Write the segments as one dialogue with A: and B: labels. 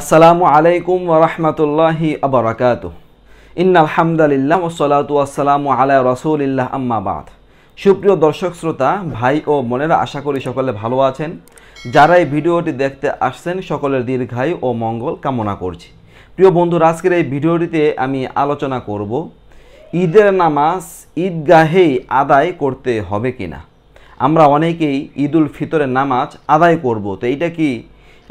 A: আসসালামু আলাইকুম ওরহমতুল্লাহি আবরাকাত ইন্নালহামদালিল্লাহ ওসলাত আসসালামু আলাই রসুলিল্লাহ আম্মাবাদ সুপ্রিয় দর্শক শ্রোতা ভাই ও মনেরা আশা করি সকলে ভালো আছেন যারা এই ভিডিওটি দেখতে আসছেন সকলের দীর্ঘায়ু ও মঙ্গল কামনা করছি প্রিয় বন্ধুরা আজকের এই ভিডিওটিতে আমি আলোচনা করব ঈদের নামাজ ঈদগাহেই আদায় করতে হবে কিনা আমরা অনেকেই ঈদুল ফিতরের নামাজ আদায় করব তো এইটা কি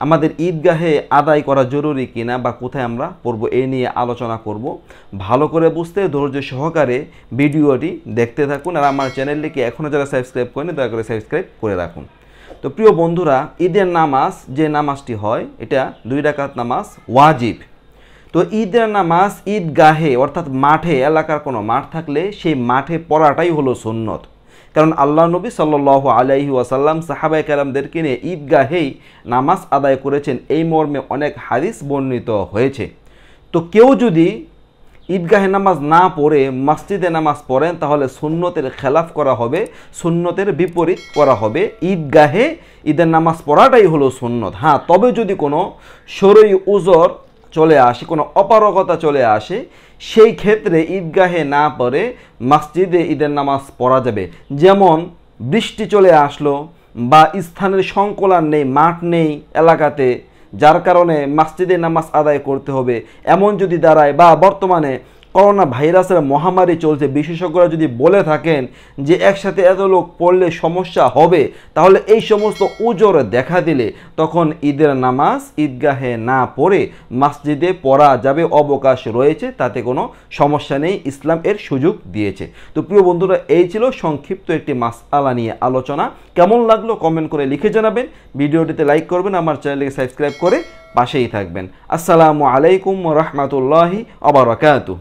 A: আমাদের ঈদগাহে আদায় করা জরুরি কিনা বা কোথায় আমরা পড়ব এ নিয়ে আলোচনা করব ভালো করে বুঝতে ধৈর্য সহকারে ভিডিওটি দেখতে থাকুন আর আমার চ্যানেলটিকে এখনও যারা সাবস্ক্রাইব করেনি দয়া করে সাবস্ক্রাইব করে রাখুন তো প্রিয় বন্ধুরা ঈদের নামাজ যে নামাজটি হয় এটা দুই ডাকাত নামাজ ওয়াজিব তো ঈদের নামাজ ঈদগাহে অর্থাৎ মাঠে এলাকার কোনো মাঠ থাকলে সেই মাঠে পড়াটাই হলো সুন্নত কারণ আল্লাহ নবী সাল্লাহ আলাইহি ওয়াসাল্লাম সাহাবাই কালামদেরকে নিয়ে ঈদগাহেই নামাজ আদায় করেছেন এই মর্মে অনেক হাদিস বর্ণিত হয়েছে তো কেউ যদি ঈদগাহে নামাজ না পড়ে মসজিদে নামাজ পড়েন তাহলে সুন্নতের খেলাফ করা হবে সুন্নতের বিপরীত করা হবে ঈদগাহে ঈদের নামাজ পড়াটাই হলো সুন্নত হ্যাঁ তবে যদি কোনো সরই উজর চলে আসে কোনো অপারগতা চলে আসে সেই ক্ষেত্রে ঈদগাহে না পড়ে মসজিদে ঈদের নামাজ পড়া যাবে যেমন বৃষ্টি চলে আসলো বা স্থানের সংকলন নেই মাঠ নেই এলাকাতে যার কারণে মসজিদে নামাজ আদায় করতে হবে এমন যদি দাঁড়ায় বা বর্তমানে করোনা ভাইরাসের মহামারী চলছে বিশেষজ্ঞরা যদি বলে থাকেন যে একসাথে এত লোক পড়লে সমস্যা হবে তাহলে এই সমস্ত উজোর দেখা দিলে তখন ঈদের নামাজ ঈদগাহে না পড়ে মসজিদে পড়া যাবে অবকাশ রয়েছে তাতে কোনো সমস্যা নেই ইসলাম এর সুযোগ দিয়েছে তো প্রিয় বন্ধুরা এই ছিল সংক্ষিপ্ত একটি আলা নিয়ে আলোচনা কেমন লাগলো কমেন্ট করে লিখে জানাবেন ভিডিওটিতে লাইক করবেন আমার চ্যানেলকে সাবস্ক্রাইব করে পাশেই থাকবেন আসসালামু আলাইকুম রহমতুল্লাহি আবরকাত